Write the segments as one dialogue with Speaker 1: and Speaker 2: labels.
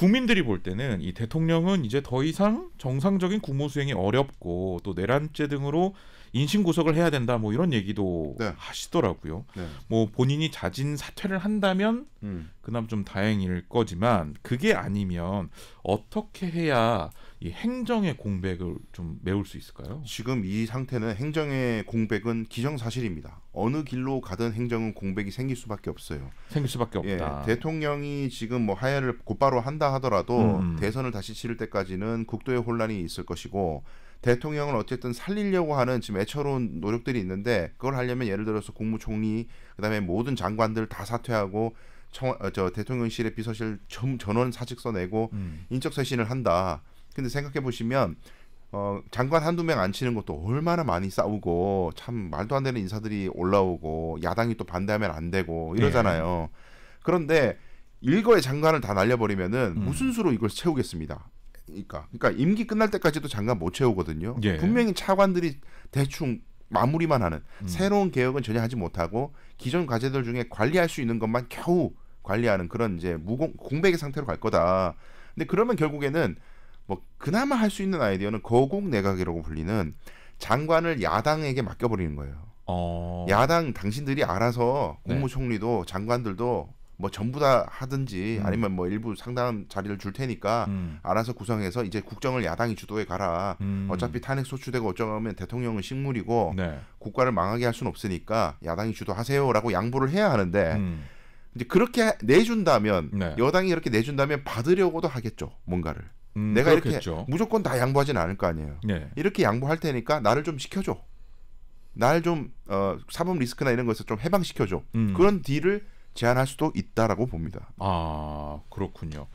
Speaker 1: 국민들이 볼 때는 이 대통령은 이제 더 이상 정상적인 국무 수행이 어렵고 또 내란죄 등으로 인신 구속을 해야 된다 뭐 이런 얘기도 네. 하시더라고요. 네. 뭐 본인이 자진 사퇴를 한다면 음. 그나마 좀 다행일 거지만 그게 아니면 어떻게 해야 이 행정의 공백을 좀
Speaker 2: 메울 수 있을까요? 지금 이 상태는 행정의 공백은 기정사실입니다. 어느 길로 가든 행정은 공백이 생길 수밖에 없어요. 생길 수밖에 예, 없다. 예, 대통령이 지금 뭐 하야를 곧바로 한다 하더라도 음, 음. 대선을 다시 치를 때까지는 국도의 혼란이 있을 것이고 대통령을 어쨌든 살리려고 하는 지금 애처로운 노력들이 있는데 그걸 하려면 예를 들어서 국무총리 그다음에 모든 장관들 다 사퇴하고 청, 어, 저 대통령실의 비서실 전, 전원 사직서 내고 음. 인적 쇄신을 한다. 근데 생각해 보시면 어, 장관 한두 명 안 치는 것도 얼마나 많이 싸우고 참 말도 안 되는 인사들이 올라오고 야당이 또 반대하면 안 되고 이러잖아요. 네. 그런데 일거에 장관을 다 날려버리면은 음. 무슨 수로 이걸 채우겠습니다. 그러니까, 그러니까 임기 끝날 때까지도 장관 못 채우거든요. 예. 분명히 차관들이 대충 마무리만 하는 음. 새로운 개혁은 전혀 하지 못하고 기존 과제들 중에 관리할 수 있는 것만 겨우 관리하는 그런 이제 무공 공백의 상태로 갈 거다. 근데 그러면 결국에는 뭐 그나마 할 수 있는 아이디어는 거공 내각이라고 불리는 장관을 야당에게 맡겨버리는 거예요. 어... 야당 당신들이 알아서 네. 국무총리도 네. 장관들도 뭐 전부 다 하든지 음. 아니면 뭐 일부 상당한 자리를 줄 테니까 음. 알아서 구성해서 이제 국정을 야당이 주도해 가라. 음. 어차피 탄핵 소추되고 어쩌면 대통령은 식물이고 네. 국가를 망하게 할 수는 없으니까 야당이 주도하세요라고 양보를 해야 하는데 음. 이제 그렇게 내준다면 네. 여당이 이렇게 내준다면 받으려고도 하겠죠 뭔가를. 음, 내가 그렇겠죠. 이렇게 무조건 다 양보하진 않을 거 아니에요. 네. 이렇게 양보할 테니까 나를 좀 시켜줘. 날좀 어, 사법 리스크나 이런 것에서 좀 해방시켜줘. 음. 그런 딜을 제안할 수도 있다라고 봅니다.
Speaker 1: 아 그렇군요.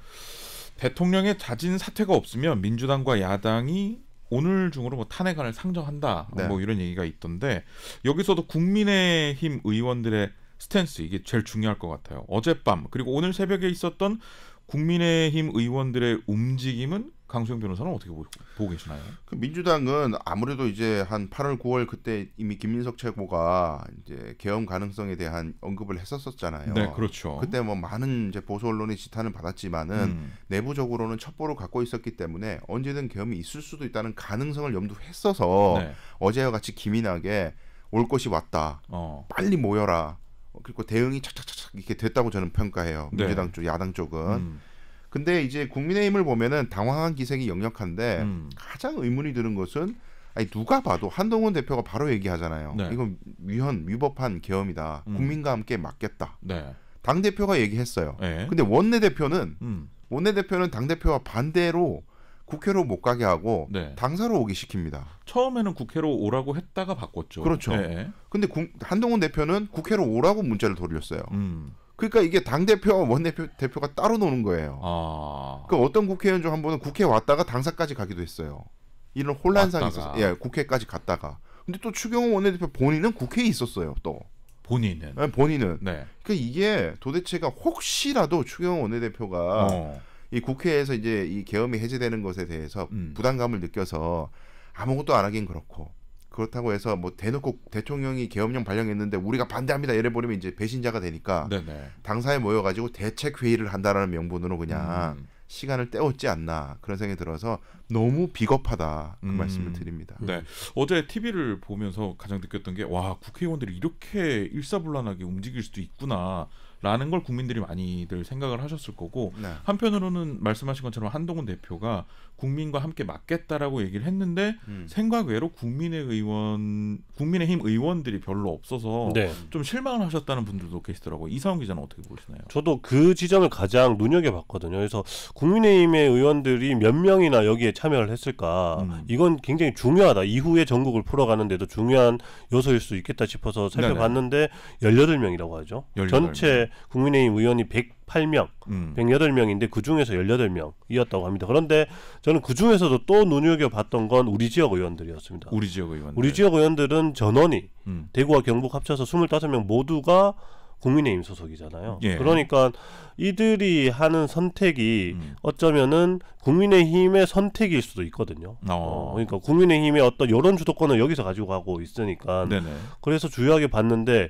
Speaker 1: 대통령의 자진 사퇴가 없으면 민주당과 야당이 오늘 중으로 뭐 탄핵안을 상정한다 네. 뭐 이런 얘기가 있던데 여기서도 국민의힘 의원들의 스탠스 이게 제일 중요할 것 같아요. 어젯밤 그리고 오늘 새벽에 있었던 국민의힘 의원들의 움직임은 강수영 변호사는 어떻게 보, 고 계시나요? 그 민주당은
Speaker 2: 아무래도 이제 한 8월 9월 그때 이미 김민석 최고가 이제 개엄 가능성에 대한 언급을 했었었잖아요. 네, 그렇죠. 그때 뭐 많은 이제 보수 언론의 지탄을 받았지만은 음. 내부적으로는 첩보를 갖고 있었기 때문에 언제든 개엄이 있을 수도 있다는 가능성을 염두했어서 네. 어제와 같이 기민하게 올 것이 왔다. 어. 빨리 모여라. 어, 그리고 대응이 착착착착 이렇게 됐다고 저는 평가해요. 네. 민주당 쪽, 야당 쪽은. 음. 근데 이제 국민의힘을 보면은 당황한 기색이 역력한데 음. 가장 의문이 드는 것은 아니 누가 봐도 한동훈 대표가 바로 얘기하잖아요. 네. 이건 위헌 위법한 계엄이다. 음. 국민과 함께 맞겠다. 네. 당 대표가 얘기했어요. 네. 근데 원내 대표는 음. 원내 대표는 당 대표와 반대로 국회로 못 가게 하고 네. 당사로 오기 시킵니다.
Speaker 1: 처음에는 국회로 오라고 했다가 바꿨죠. 그렇죠. 네.
Speaker 2: 근데 국, 한동훈 대표는 국회로 오라고 문자를 돌렸어요. 음. 그러니까 이게 당 대표와 원 대표 가 따로 노는 거예요. 아. 그 어떤 국회의원 중 한 분은 국회 왔다가 당사까지 가기도 했어요. 이런 혼란상 있었어요. 예, 국회까지 갔다가. 근데 또 추경호 원내대표 본인은 국회에 있었어요. 또 본인은 네, 본인은. 네. 그러니까 이게 도대체가 혹시라도 추경호 원내대표가 어. 이 국회에서 이제 이 계엄이 해제되는 것에 대해서 음. 부담감을 느껴서 아무것도 안 하긴 그렇고 그렇다고 해서 뭐 대놓고 대통령이 계엄령 발령했는데 우리가 반대합니다 이래 버리면 이제 배신자가 되니까 네네. 당사에 모여가지고 대책 회의를 한다라는 명분으로 그냥 음. 시간을 때웠지 않나 그런 생각이 들어서 너무 비겁하다 그 음. 말씀을 드립니다.
Speaker 1: 네 어제 TV를 보면서 가장 느꼈던 게 와 국회의원들이 이렇게 일사불란하게 움직일 수도 있구나. 라는 걸 국민들이 많이들 생각을 하셨을 거고 네. 한편으로는 말씀하신 것처럼 한동훈 대표가 국민과 함께 맞겠다라고 얘기를 했는데 음. 생각외로 국민의 의원 국민의힘 의원들이 별로 없어서 네. 좀 실망을
Speaker 3: 하셨다는 분들도 계시더라고요. 이상훈 기자는 어떻게 보시나요? 저도 그 지점을 가장 눈여겨봤거든요. 그래서 국민의힘의 의원들이 몇 명이나 여기에 참여를 했을까 음. 이건 굉장히 중요하다. 이후에 전국을 풀어가는데도 중요한 요소일 수 있겠다 싶어서 살펴봤는데 열여덟 명이라고 하죠. 18명. 전체 국민의힘 의원이 108명, 음. 108명인데 그 중에서 18명이었다고 합니다. 그런데 저는 그 중에서도 또 눈여겨 봤던 건 우리 지역 의원들이었습니다. 우리 지역 의원. 우리 지역 의원들은 전원이 음. 대구와 경북 합쳐서 25명 모두가 국민의힘 소속이잖아요. 예. 그러니까 이들이 하는 선택이 음. 어쩌면은 국민의힘의 선택일 수도 있거든요. 어. 어, 그러니까 국민의힘의 어떤 여론 주도권을 여기서 가지고 가고 있으니까. 네네. 그래서 주요하게 봤는데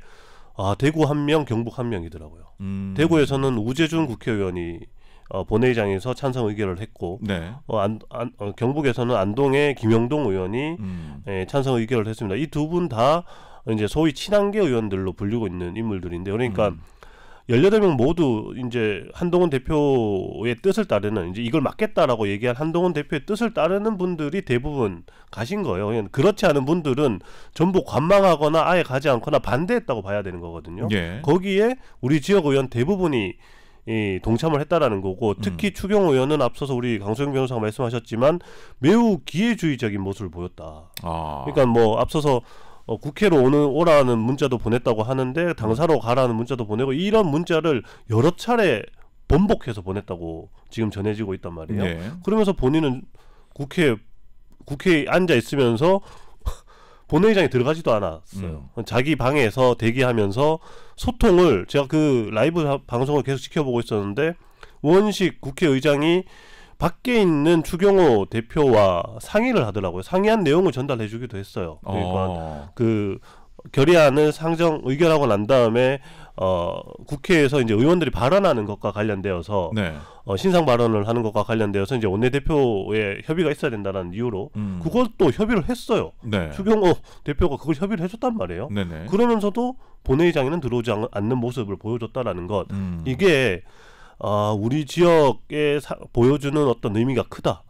Speaker 3: 아 대구 한 명, 경북 한 명이더라고요. 음. 대구에서는 우재준 국회의원이 어, 본회의장에서 찬성 의결을 했고 네. 어, 안, 안, 어, 경북에서는 안동의 김영동 의원이 음. 에, 예, 찬성 의결을 했습니다. 이 두 분 다 이제 소위 친한계 의원들로 불리고 있는 인물들인데 그러니까 음. 열여덟 명 모두 이제 한동훈 대표의 뜻을 따르는 이제 이걸 막겠다라고 얘기한 한동훈 대표의 뜻을 따르는 분들이 대부분 가신 거예요. 그렇지 않은 분들은 전부 관망하거나 아예 가지 않거나 반대했다고 봐야 되는 거거든요. 예. 거기에 우리 지역 의원 대부분이 이 동참을 했다라는 거고 특히 음. 추경 의원은 앞서서 우리 강소영 변호사가 말씀하셨지만 매우 기회주의적인 모습을 보였다. 아. 그러니까 뭐 앞서서 어, 국회로 오는 오라는 문자도 보냈다고 하는데 당사로 음. 가라는 문자도 보내고 이런 문자를 여러 차례 번복해서 보냈다고 지금 전해지고 있단 말이에요. 네. 그러면서 본인은 국회 국회에 앉아 있으면서 본회의장에 들어가지도 않았어요. 음. 자기 방에서 대기하면서 소통을 제가 그 라이브 방송을 계속 지켜보고 있었는데 원식 국회의장이 밖에 있는 추경호 대표와 상의를 하더라고요. 상의한 내용을 전달해 주기도 했어요. 그러니까 어. 그 결의안을 상정 의결하고 난 다음에 어 국회에서 이제 의원들이 발언하는 것과 관련되어서 네. 어, 신상 발언을 하는 것과 관련되어서 이제 원내대표의 협의가 있어야 된다는 이유로 음. 그것도 협의를 했어요. 네. 추경호 대표가 그걸 협의를 해줬단 말이에요. 네네. 그러면서도 본회의장에는 들어오지 않는 모습을 보여줬다라는 것. 음. 이게 아, 우리 지역에 사, 보여주는 어떤 의미가 크다.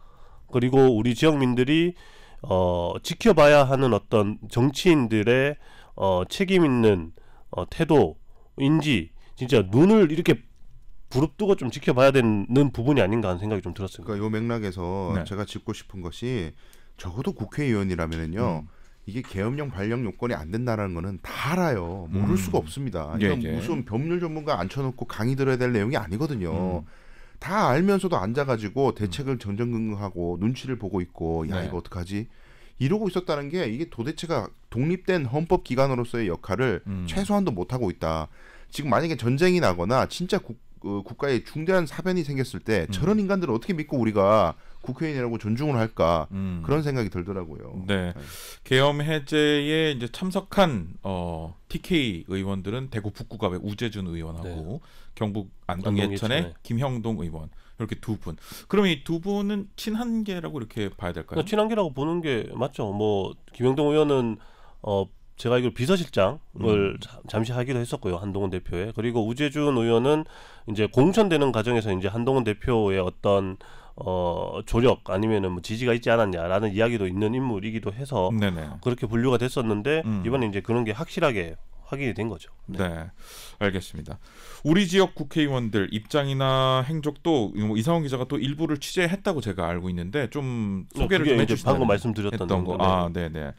Speaker 3: 그리고 우리 지역민들이 어, 지켜봐야 하는 어떤 정치인들의 어, 책임 있는 어, 태도인지 진짜 눈을 이렇게 부릅뜨고 좀 지켜봐야 되는 부분이 아닌가 하는 생각이 좀 들었습니다. 그러니까 요 맥락에서 네. 제가 짚고 싶은 것이 적어도
Speaker 2: 국회의원이라면요 음. 이게 계엄령 발령 요건이 안 된다라는 거는 다 알아요. 모를 음. 수가 없습니다. 이건 예, 예. 무슨 법률 전문가 앉혀놓고 강의 들어야 될 내용이 아니거든요. 음. 다 알면서도 앉아가지고 대책을 전전긍긍하고 눈치를 보고 있고 야 네. 이거 어떡하지? 이러고 있었다는 게 이게 도대체가 독립된 헌법 기관으로서의 역할을 음. 최소한도 못 하고 있다. 지금 만약에 전쟁이 나거나 진짜 국, 어, 국가에 중대한 사변이 생겼을 때 저런 음. 인간들을 어떻게 믿고 우리가 국회의원이라고 존중을 할까 음. 그런 생각이 들더라고요.
Speaker 1: 네. 네. 계엄 해제에 이제 참석한 어, TK 의원들은 대구 북구갑의 우재준 의원하고 네. 경북 안동 예천의 김형동 의원 이렇게 두 분. 그럼 이 두 분은 친한계라고 이렇게 봐야 될까요? 그러니까
Speaker 3: 친한계라고 보는 게 맞죠. 뭐 김형동 의원은 어 제가 이걸 비서실장을 음. 잠시 하기로 했었고요 한동훈 대표에 그리고 우재준 의원은 이제 공천되는 과정에서 이제 한동훈 대표의 어떤 어, 조력 아니면은 뭐 지지가 있지 않았냐라는 이야기도 있는 인물이기도 해서 네네. 그렇게 분류가 됐었는데 음. 이번에 이제 그런 게 확실하게 확인이 된 거죠. 네. 네. 알겠습니다. 우리 지역 국회의원들 입장이나 행적도 뭐 이상원
Speaker 1: 기자가 또 일부를 취재했다고 제가 알고 있는데 좀 네, 소개를 좀 해주시면 방금 말씀드렸던 거. 네. 아, 네, 네.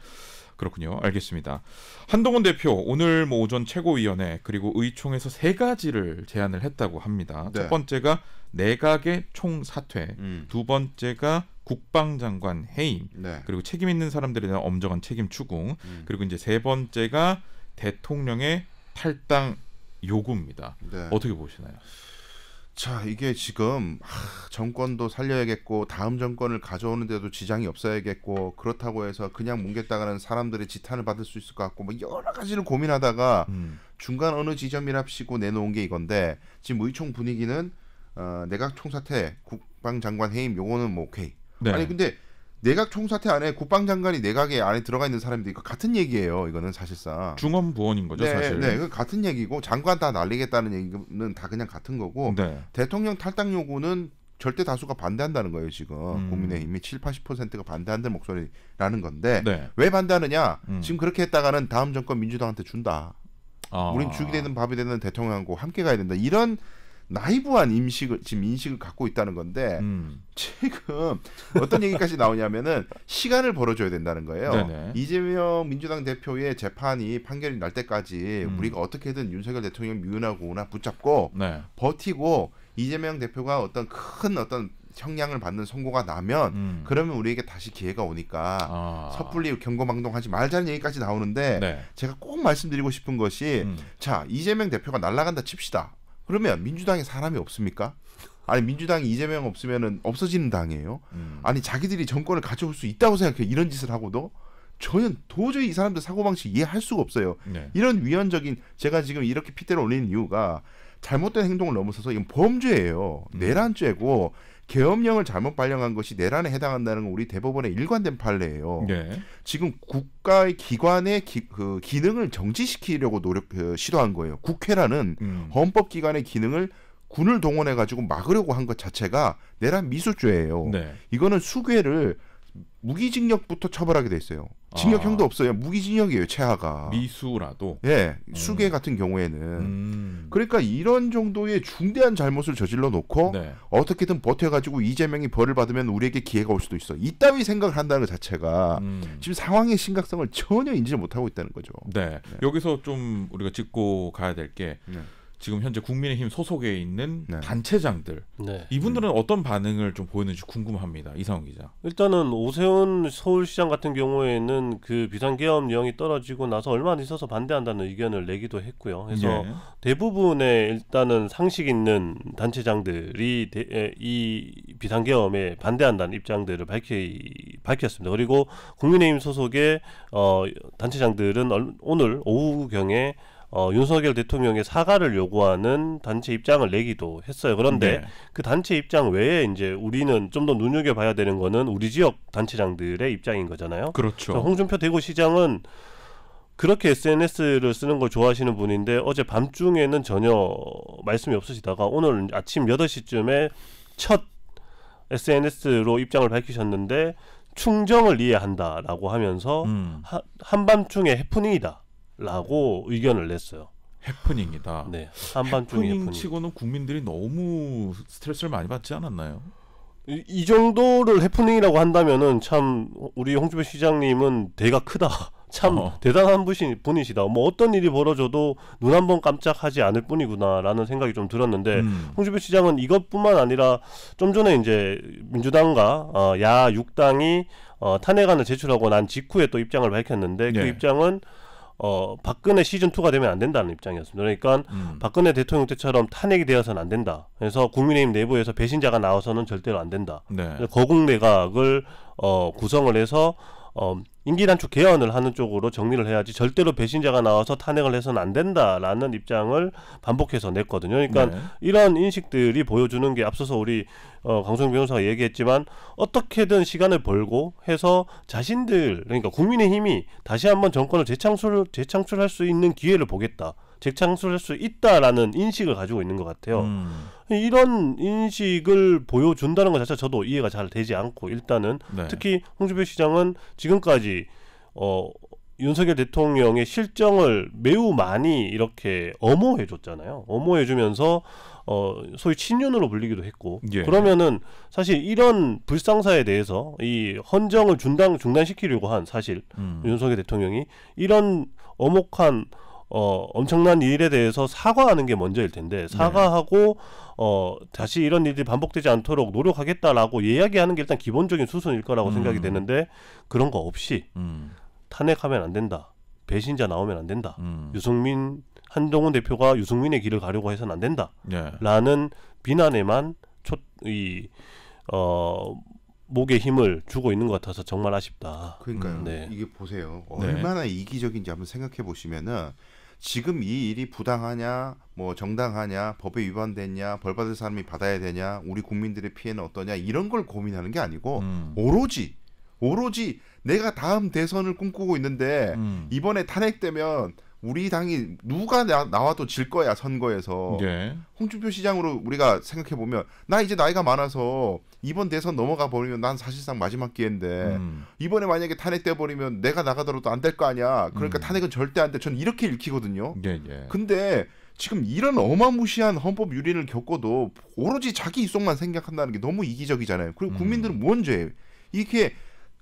Speaker 1: 그렇군요. 알겠습니다. 한동훈 대표 오늘 뭐 오전 최고위원회 그리고 의총에서 세 가지를 제안을 했다고 합니다. 네. 첫 번째가 내각의 총사퇴, 음. 두 번째가 국방장관 해임, 네. 그리고 책임 있는 사람들에 대한 엄정한 책임 추궁, 음. 그리고 이제 세 번째가 대통령의 탈당 요구입니다. 네. 어떻게 보시나요? 자 이게 지금 하,
Speaker 2: 정권도 살려야겠고 다음 정권을 가져오는데도 지장이 없어야겠고 그렇다고 해서 그냥 뭉겠다가는 사람들의 지탄을 받을 수 있을 것 같고 뭐 여러 가지를 고민하다가 음. 중간 어느 지점이랍시고 내놓은 게 이건데 지금 의총 분위기는 어, 내각 총사태 국방장관 해임 요거는 뭐 오케이 네. 아니 근데 내각 총사태 안에 국방 장관이 내각에 안에 들어가 있는 사람이니까 같은 얘기예요. 이거는 사실상 중원 부원인 거죠, 네, 사실. 네, 그 같은 얘기고 장관 다 날리겠다는 얘기는 다 그냥 같은 거고 네. 대통령 탈당 요구는 절대 다수가 반대한다는 거예요, 지금. 음. 국민의힘이 7, 80%가 반대한다는 목소리라는 건데 네. 왜 반대하느냐? 음. 지금 그렇게 했다가는 다음 정권 민주당한테 준다. 아. 우린 죽이 되는 밥이 되는 대통령하고 함께 가야 된다. 이런 나이브한 임식을 지금 인식을 갖고 있다는 건데 음. 지금 어떤 얘기까지 나오냐면은 시간을 벌어줘야 된다는 거예요. 네네. 이재명 민주당 대표의 재판이 판결이 날 때까지 음. 우리가 어떻게든 윤석열 대통령 미운하고 나 붙잡고 네. 버티고 이재명 대표가 어떤 큰 어떤 형량을 받는 선고가 나면 음. 그러면 우리에게 다시 기회가 오니까 아. 섣불리 경고망동하지 말자는 얘기까지 나오는데 네. 제가 꼭 말씀드리고 싶은 것이 음. 자 이재명 대표가 날아간다 칩시다 그러면 민주당에 사람이 없습니까? 아니 민주당이 이재명 없으면은 없어지는 당이에요. 음. 아니 자기들이 정권을 가져올 수 있다고 생각해 이런 짓을 하고도 전혀 도저히 이 사람들 사고방식 이해할 수가 없어요. 네. 이런 위헌적인 제가 지금 이렇게 핏대를 올리는 이유가 잘못된 행동을 넘어서서 이건 범죄예요. 음. 내란죄고 계엄령을 잘못 발령한 것이 내란에 해당한다는 건 우리 대법원의 일관된 판례예요. 네. 지금 국가의 기관의 기, 그 기능을 정지시키려고 노력 그, 시도한 거예요. 국회라는 음. 헌법기관의 기능을 군을 동원해 가지고 막으려고 한 것 자체가 내란 미수죄예요. 네. 이거는 수괴를 무기징역부터 처벌하게 돼 있어요. 징역형도 아. 없어요. 무기징역이에요, 최하가.
Speaker 1: 미수라도.
Speaker 2: 예, 음. 수계 같은 경우에는. 음. 그러니까 이런 정도의 중대한 잘못을 저질러 놓고 네. 어떻게든 버텨가지고 이재명이 벌을 받으면 우리에게 기회가 올 수도 있어. 이따위 생각을 한다는 것 자체가 음. 지금 상황의 심각성을 전혀 인지를 못하고 있다는 거죠.
Speaker 1: 네. 네. 여기서 좀 우리가 짚고 가야 될게 네. 지금 현재 국민의힘 소속에 있는 네. 단체장들 네. 이분들은 음. 어떤 반응을 좀 보였는지 궁금합니다. 이상훈 기자.
Speaker 3: 일단은 오세훈 서울시장 같은 경우에는 그 비상계엄령이 떨어지고 나서 얼마 안 있어서 반대한다는 의견을 내기도 했고요. 그래서 예. 대부분의 일단은 상식 있는 단체장들이 대, 이 비상계엄에 반대한다는 입장들을 밝히, 밝혔습니다. 그리고 국민의힘 소속의 어, 단체장들은 오늘 오후경에 어, 윤석열 대통령의 사과를 요구하는 단체 입장을 내기도 했어요. 그런데 네. 그 단체 입장 외에 이제 우리는 좀 더 눈여겨 봐야 되는 거는 우리 지역 단체장들의 입장인 거잖아요. 그렇죠. 홍준표 대구시장은 그렇게 SNS를 쓰는 걸 좋아하시는 분인데 어제 밤중에는 전혀 말씀이 없으시다가 오늘 아침 8시쯤에 첫 SNS로 입장을 밝히셨는데 충정을 이해한다라고 하면서 음. 한밤중에 해프닝이다. 라고 의견을 냈어요. 해프닝이다. 네. 한반중 해프닝 치고는 국민들이 너무 스트레스를 많이 받지 않았나요? 이, 이 정도를 해프닝이라고 한다면은 참 우리 홍준표 시장님은 대가 크다. 참 어. 대단한 분이시다. 뭐 어떤 일이 벌어져도 눈 한번 깜짝하지 않을 뿐이구나라는 생각이 좀 들었는데 음. 홍준표 시장은 이것뿐만 아니라 좀 전에 이제 민주당과 어, 야 6당이 어, 탄핵안을 제출하고 난 직후에 또 입장을 밝혔는데 그 네. 그 입장은 어 박근혜 시즌 2가 되면 안 된다는 입장이었습니다. 그러니까 음. 박근혜 대통령 때처럼 탄핵이 되어서는 안 된다. 그래서 국민의힘 내부에서 배신자가 나와서는 절대로 안 된다. 네. 거국 내각을 어 구성을 해서 어, 임기단축 개헌을 하는 쪽으로 정리를 해야지 절대로 배신자가 나와서 탄핵을 해서는 안 된다라는 입장을 반복해서 냈거든요. 그러니까 네. 이런 인식들이 보여주는 게 앞서서 우리 어, 강성 변호사가 얘기했지만 어떻게든 시간을 벌고 해서 자신들 그러니까 국민의힘이 다시 한번 정권을 재창출 재창출할 수 있는 기회를 보겠다. 재창출할 수 있다라는 인식을 가지고 있는 것 같아요. 음. 이런 인식을 보여준다는 것 자체 저도 이해가 잘 되지 않고 일단은 네. 특히 홍준표 시장은 지금까지 어 윤석열 대통령의 실정을 매우 많이 이렇게 엄호해 줬잖아요. 엄호해 주면서 어 소위 친윤으로 불리기도 했고 예. 그러면은 사실 이런 불상사에 대해서 이 헌정을 중단 중단시키려고 한 사실 음. 윤석열 대통령이 이런 엄혹한 어, 엄청난 일에 대해서 사과하는 게 먼저일 텐데 네. 사과하고 네. 어, 다시 이런 일이 반복되지 않도록 노력하겠다라고 이야기하는 게 일단 기본적인 수순일 거라고 음. 생각이 되는데 그런 거 없이 음. 탄핵하면 안 된다. 배신자 나오면 안 된다. 음. 유승민 한동훈 대표가 유승민의 길을 가려고 해서는 안 된다. 네. 라는 비난에만 초, 이, 어, 목에 힘을 주고 있는 것 같아서 정말 아쉽다. 그러니까요. 음, 네.
Speaker 2: 이게 보세요. 네. 얼마나
Speaker 3: 네. 이기적인지 한번 생각해 보시면은 지금 이 일이 부당하냐,
Speaker 2: 뭐 정당하냐, 법에 위반됐냐, 벌받을 사람이 받아야 되냐, 우리 국민들의 피해는 어떠냐 이런 걸 고민하는 게 아니고 음. 오로지 오로지 내가 다음 대선을 꿈꾸고 있는데 음. 이번에 탄핵되면 우리 당이 누가 나, 나와도 질 거야 선거에서 예. 홍준표 시장으로 우리가 생각해 보면 나 이제 나이가 많아서 이번 대선 넘어가 버리면 난 사실상 마지막 기회인데 음. 이번에 만약에 탄핵돼 버리면 내가 나가더라도 안 될 거 아니야 그러니까 음. 탄핵은 절대 안 돼 저는 이렇게 읽히거든요 예, 예. 근데 지금 이런 어마무시한 헌법 유린을 겪어도 오로지 자기 이속만 생각한다는 게 너무 이기적이잖아요 그리고 음. 국민들은 음. 뭔 죄? 이게 렇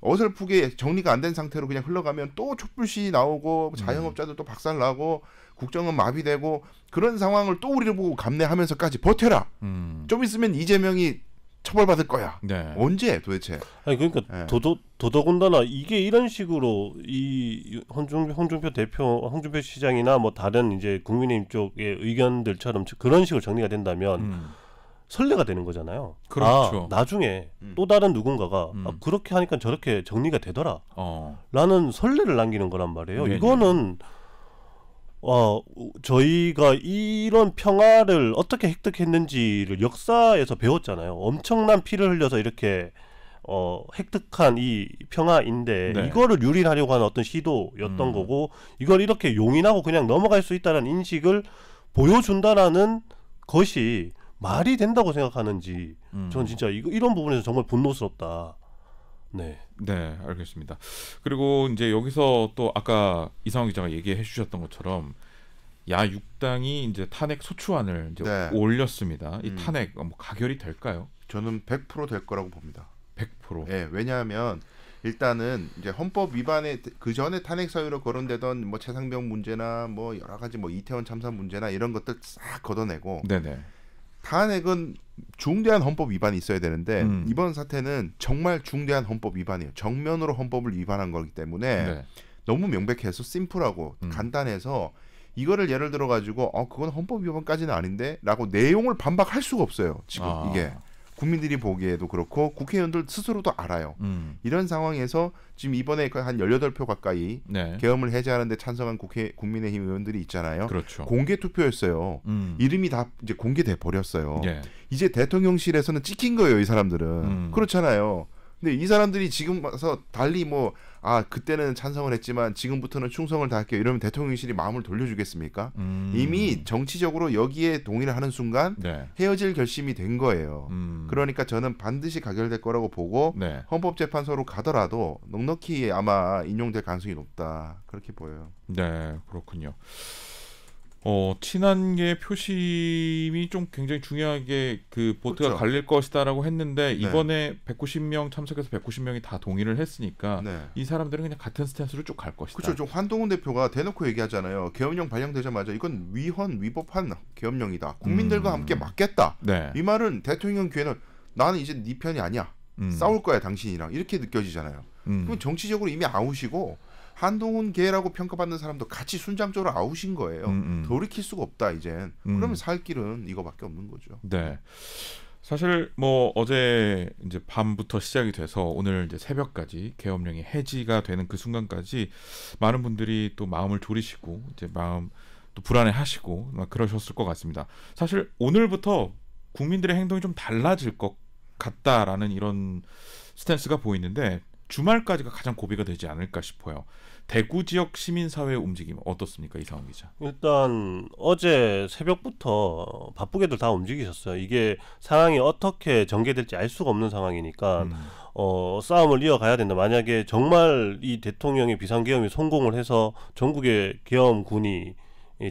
Speaker 2: 어설프게 정리가 안 된 상태로 그냥 흘러가면 또 촛불 시위 나오고 자영업자들 또 박살 나고 국정은 마비되고 그런 상황을 또 우리를 보고 감내하면서까지 버텨라. 음. 좀 있으면 이재명이 처벌받을 거야.
Speaker 3: 네. 언제 도대체? 아니 그러니까 네. 도도 더더군다나 이게 이런 식으로 이 홍준 홍준표 대표 홍준표 시장이나 뭐 다른 이제 국민의힘 쪽의 의견들처럼 그런 식으로 정리가 된다면. 음. 설레가 되는 거잖아요. 그렇죠. 아, 나중에 음. 또 다른 누군가가 아, 음. 아, 그렇게 하니까 저렇게 정리가 되더라. 어. 라는 설레를 남기는 거란 말이에요. 네, 네 이거는 어, 저희가 이런 평화를 어떻게 획득했는지를 역사에서 배웠잖아요. 엄청난 피를 흘려서 이렇게 어, 획득한 이 평화인데 네. 이거를 유린하려고 하는 어떤 시도였던 음. 거고 이걸 이렇게 용인하고 그냥 넘어갈 수 있다는 인식을 보여준다라는 것이 말이 된다고 생각하는지 음. 저는 진짜 이거 이런 부분에서 정말 분노스럽다. 네. 네, 알겠습니다. 그리고
Speaker 1: 이제 여기서 또 아까 이상호 기자가 얘기해 주셨던 것처럼 야 육당이 이제 탄핵 소추안을 이제 네. 올렸습니다. 이 음. 탄핵 어, 뭐 가결이 될까요? 저는
Speaker 2: 100%될 거라고 봅니다. 100%. 예, 네, 왜냐하면 일단은 이제 헌법 위반에 그 전에 탄핵 사유로 거론되던 뭐 최상병 문제나 뭐 여러 가지 뭐 이태원 참사 문제나 이런 것들 싹 걷어내고 네네. 탄핵은 중대한 헌법 위반이 있어야 되는데 음. 이번 사태는 정말 중대한 헌법 위반이에요. 정면으로 헌법을 위반한 거기 때문에 네. 너무 명백해서 심플하고 음. 간단해서 이거를 예를 들어 가지고 어 그건 헌법 위반까지는 아닌데라고 내용을 반박할 수가 없어요. 지금 아. 이게 국민들이 보기에도 그렇고 국회의원들 스스로도 알아요. 음. 이런 상황에서 지금 이번에 그 한 열여덟 표 가까이 네. 계엄을 해제하는데 찬성한 국회 국민의힘 의원들이 있잖아요. 그렇죠. 공개 투표였어요. 음. 이름이 다 이제 공개돼 버렸어요. 예. 이제 대통령실에서는 찍힌 거예요, 이 사람들은. 음. 그렇잖아요. 근데 이 사람들이 지금 와서 달리 뭐아 그때는 찬성을 했지만 지금부터는 충성을 다할게요 이러면 대통령실이 마음을 돌려주겠습니까? 음. 이미 정치적으로 여기에 동의를 하는 순간 네. 헤어질 결심이 된 거예요. 음. 그러니까 저는 반드시 가결될 거라고 보고 네. 헌법재판소로 가더라도 넉넉히 아마 인용될
Speaker 1: 가능성이 높다 그렇게 보여요. 네 그렇군요. 어, 친한 게 표심이 좀 굉장히 중요하게 그 보트가 그렇죠. 갈릴 것이다라고 했는데 네. 이번에 190명 참석해서 190명이 다 동의를 했으니까 네. 이 사람들은 그냥 같은 스탠스로 쭉 갈 것이다. 그렇죠.
Speaker 2: 좀 환동훈 대표가 대놓고 얘기하잖아요. 계엄령 발령되자마자 이건 위헌 위법한 계엄령이다. 국민들과 음. 함께 맞겠다. 네. 이 말은 대통령 귀에는 나는 이제 네 편이 아니야. 음. 싸울 거야 당신이랑 이렇게 느껴지잖아요. 음. 그럼 정치적으로 이미 아웃이고 한동훈 계라고 평가받는 사람도 같이 순장적으로 아웃인 거예요. 음, 음. 돌이킬 수가 없다
Speaker 1: 이젠. 음. 그러면
Speaker 2: 살 길은 이거밖에 없는 거죠. 네.
Speaker 1: 사실 뭐 어제 이제 밤부터 시작이 돼서 오늘 이제 새벽까지 계엄령이 해지가 되는 그 순간까지 많은 분들이 또 마음을 졸이시고 이제 마음 또 불안해하시고 막 그러셨을 것 같습니다. 사실 오늘부터 국민들의 행동이 좀 달라질 것 같다라는 이런 스탠스가 보이는데 주말까지가 가장 고비가 되지 않을까 싶어요. 대구 지역 시민사회 움직임 어떻습니까, 이상훈 기자?
Speaker 3: 일단 어제 새벽부터 바쁘게들 다 움직이셨어요. 이게 상황이 어떻게 전개될지 알 수가 없는 상황이니까 음. 어, 싸움을 이어가야 된다. 만약에 정말 이 대통령의 비상계엄이 성공을 해서 전국의 계엄군이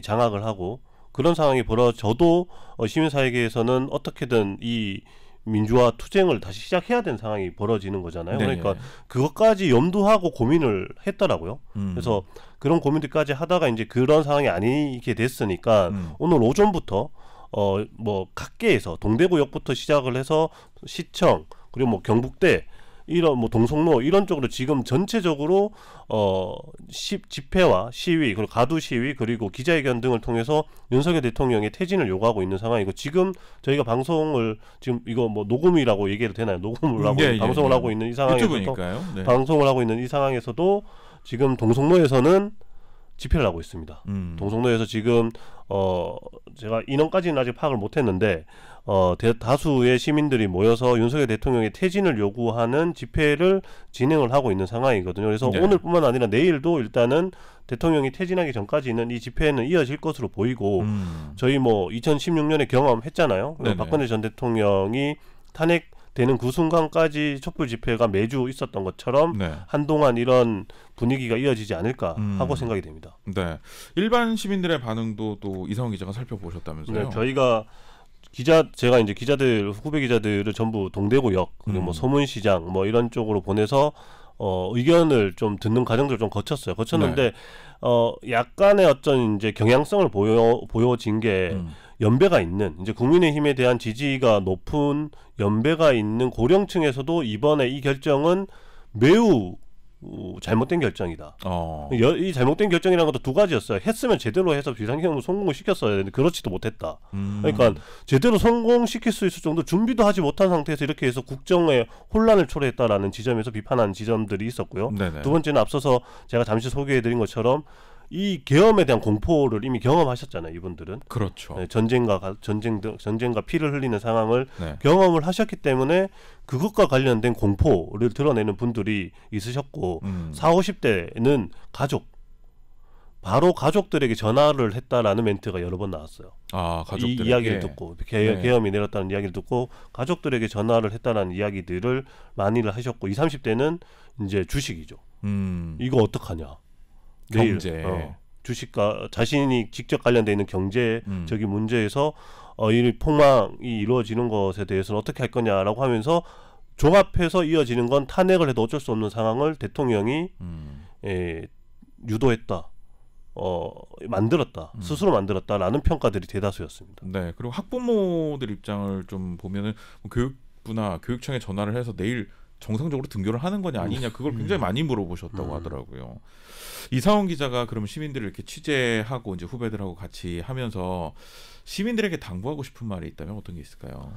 Speaker 3: 장악을 하고 그런 상황이 벌어져도 어, 시민사회계에서는 어떻게든 이 민주화 투쟁을 다시 시작해야 되는 상황이 벌어지는 거잖아요. 네 그러니까 그것까지 염두하고 고민을 했더라고요. 음. 그래서 그런 고민들까지 하다가 이제 그런 상황이 아니게 됐으니까 음. 오늘 오전부터 어뭐 각계에서 동대구역부터 시작을 해서 시청 그리고 뭐 경북대 이런 뭐 동성로 이런 쪽으로 지금 전체적으로 어 시, 집회와 시위 그리고 가두 시위 그리고 기자회견 등을 통해서 윤석열 대통령의 퇴진을 요구하고 있는 상황이고 지금 저희가 방송을 지금 이거 뭐 녹음이라고 얘기해도 되나요? 녹음을 하고 네, 방송을 네, 하고 있는 이 상황에서 네. 방송을 하고 있는 이 상황에서도 지금 동성로에서는 집회를 하고 있습니다. 음. 동성로에서 지금 어 제가 인원까지는 아직 파악을 못했는데 어, 다수의 시민들이 모여서 윤석열 대통령의 퇴진을 요구하는 집회를 진행을 하고 있는 상황이거든요. 그래서 네. 오늘뿐만 아니라 내일도 일단은 대통령이 퇴진하기 전까지는 이 집회는 이어질 것으로 보이고 음. 저희 뭐 2016년에 경험했잖아요. 네네. 박근혜 전 대통령이 탄핵 되는 그 순간까지 촛불 집회가 매주 있었던 것처럼 네. 한동안 이런 분위기가 이어지지 않을까 음. 하고 생각이 됩니다. 네. 일반 시민들의 반응도 또 이상훈 기자가 살펴보셨다면서요? 네, 저희가 기자 제가 이제 기자들 후배 기자들을 전부 동대구역 그리고 뭐 음. 뭐 서문시장 뭐 이런 쪽으로 보내서 어 의견을 좀 듣는 과정들을 좀 거쳤어요. 거쳤는데 네. 어 약간의 어떤 이제 경향성을 보여 보여진 게 음. 연배가 있는 이제 국민의힘에 대한 지지가 높은 연배가 있는 고령층에서도 이번에 이 결정은 매우 잘못된 결정이다. 어. 이 잘못된 결정이라는 것도 두 가지였어요. 했으면 제대로 해서 비상경을 성공을 시켰어야 되는데 그렇지도 못했다. 음. 그러니까 제대로 성공시킬 수 있을 정도 준비도 하지 못한 상태에서 이렇게 해서 국정에 혼란을 초래했다라는 지점에서 비판한 지점들이 있었고요. 네네. 두 번째는 앞서서 제가 잠시 소개해드린 것처럼 이 계엄에 대한 공포를 이미 경험하셨잖아요, 이분들은. 그렇죠. 네, 전쟁과 전쟁 전쟁과 피를 흘리는 상황을 네. 경험을 하셨기 때문에 그것과 관련된 공포를 드러내는 분들이 있으셨고 음. 4, 50대는 가족 바로 가족들에게 전화를 했다라는 멘트가 여러 번 나왔어요. 아, 가족들이 야기를 듣고 개, 네. 엄이 내렸다는 이야기를 듣고 가족들에게 전화를 했다라는 이야기들을 많이를 하셨고 20, 30대는 이제 주식이죠. 음. 이거 어떡하냐. 내일, 경제 어, 주식과 자신이 직접 관련돼 있는 경제적인 음. 문제에서 어, 이 폭망이 이루어지는 것에 대해서는 어떻게 할 거냐라고 하면서 종합해서 이어지는 건 탄핵을 해도 어쩔 수 없는 상황을 대통령이 음. 에, 예, 유도했다. 어, 만들었다. 음. 스스로 만들었다라는 평가들이 대다수였습니다. 네. 그리고 학부모들 입장을 좀 보면은 뭐 교육부나 교육청에
Speaker 1: 전화를 해서 내일 정상적으로 등교를 하는 거냐 음. 아니냐 그걸 굉장히 음. 많이 물어보셨다고 음. 하더라고요. 이상원 기자가 그럼 시민들을 이렇게 취재하고 이제 후배들하고 같이 하면서
Speaker 3: 시민들에게 당부하고 싶은 말이 있다면 어떤 게 있을까요?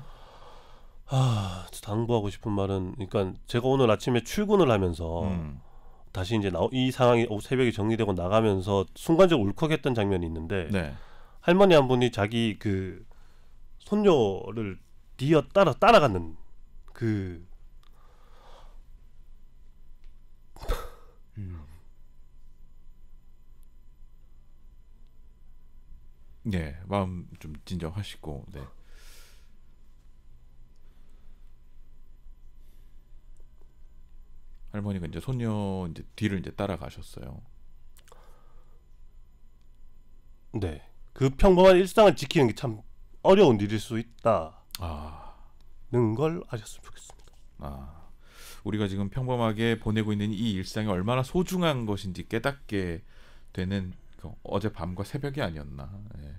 Speaker 3: 아, 당부하고 싶은 말은 그러니까 제가 오늘 아침에 출근을 하면서 음. 다시 이제 나, 이 상황이 새벽에 정리되고 나가면서 순간적으로 울컥했던 장면이 있는데 네. 할머니 한 분이 자기 그 손녀를 뒤어 따라 따라가는 그 음.
Speaker 1: 네, 마음 좀 진정하시고, 네. 할머니가 이제 손녀 이제 뒤를 이제 따라가셨어요.
Speaker 3: 네. 그 평범한 일상을 지키는 게 참 어려운 일일 수 있다. 아. 는걸 아셨으면
Speaker 1: 좋겠습니다. 아. 우리가 지금 평범하게 보내고 있는 이 일상이 얼마나 소중한 것인지 깨닫게 되는 그어제밤과 새벽이 아니었나 예.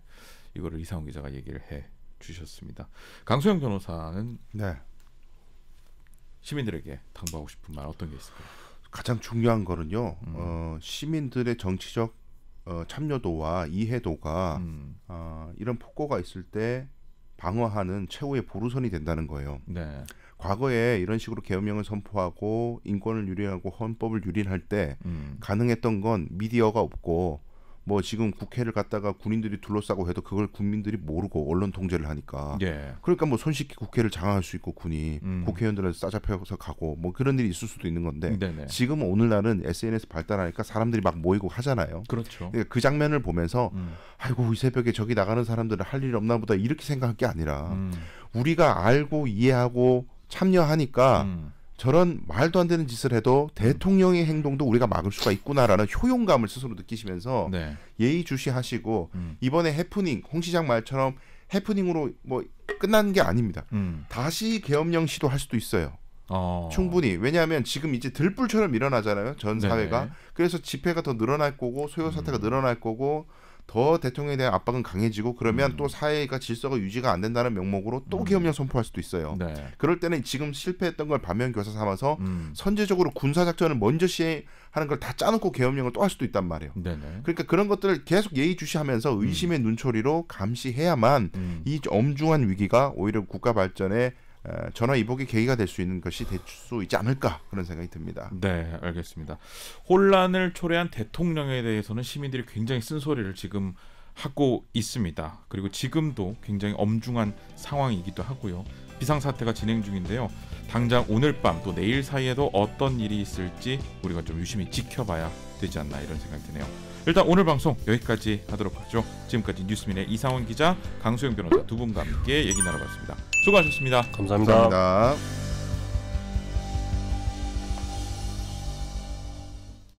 Speaker 1: 이거를 이상훈 기자가 얘기를 해 주셨습니다. 강소영 변호사는 네. 시민들에게 당부하고 싶은 말 어떤 게 있을까요? 가장 중요한 거는요. 음. 어,
Speaker 2: 시민들의 정치적 어, 참여도와 이해도가 음. 어, 이런 폭거가 있을 때 방어하는 최후의 보루선이 된다는 거예요. 네. 과거에 이런 식으로 계엄령을 선포하고 인권을 유린하고 헌법을 유린할 때 음. 가능했던 건 미디어가 없고 뭐 지금 국회를 갔다가 군인들이 둘러싸고 해도 그걸 국민들이 모르고 언론 통제를 하니까 예. 그러니까 뭐 손쉽게 국회를 장악할 수 있고 군이 음. 국회의원들한테 싸잡혀서 가고 뭐 그런 일이 있을 수도 있는 건데 네네. 지금 오늘날은 SNS 발달하니까 사람들이 막 모이고 하잖아요. 그렇죠. 그러니까 그 장면을 보면서 음. 아이고 이 새벽에 저기 나가는 사람들은 할일이 없나 보다 이렇게 생각할 게 아니라 음. 우리가 알고 이해하고 참여하니까 음. 저런 말도 안 되는 짓을 해도 음. 대통령의 행동도 우리가 막을 수가 있구나라는 효용감을 스스로 느끼시면서 네. 예의주시하시고 음. 이번에 해프닝 홍 시장 말처럼 해프닝으로 뭐 끝난 게 아닙니다. 음. 다시 계엄령 시도할 수도 있어요. 어. 충분히 왜냐하면 지금 이제 들불처럼 일어나잖아요 전 사회가 네. 그래서 집회가 더 늘어날 거고 소요 사태가 음. 늘어날 거고 더 대통령에 대한 압박은 강해지고 그러면 음. 또 사회가 질서가 유지가 안 된다는 명목으로 또 음. 계엄령 선포할 수도 있어요. 네. 그럴 때는 지금 실패했던 걸 반면교사 삼아서 음. 선제적으로 군사 작전을 먼저 시행하는 걸 다 짜놓고 계엄령을 또 할 수도 있단 말이에요. 네네. 그러니까 그런 것들을 계속 예의주시하면서 음. 의심의 눈초리로 감시해야만 음. 이 엄중한 위기가 오히려 국가 발전에 전화 이복의 계기가 될
Speaker 1: 수 있는 것이 될 수 있지 않을까 그런 생각이 듭니다. 네, 알겠습니다. 혼란을 초래한 대통령에 대해서는 시민들이 굉장히 쓴소리를 지금 하고 있습니다. 그리고 지금도 굉장히 엄중한 상황이기도 하고요. 비상사태가 진행 중인데요. 당장 오늘 밤 또 내일 사이에도 어떤 일이 있을지 우리가 좀 유심히 지켜봐야 되지 않나 이런 생각이 드네요. 일단 오늘 방송 여기까지 하도록 하죠. 지금까지 뉴스민의 이상훈 기자, 강수영 변호사 두 분과 함께 얘기 나눠봤습니다. 수고하셨습니다 감사합니다. 감사합니다.